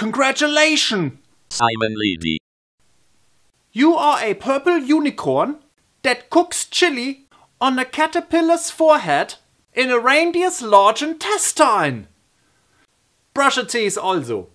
Congratulations! Simon Lady. You are a purple unicorn that cooks chili on a caterpillar's forehead in a reindeer's large intestine. Brush your teeth also.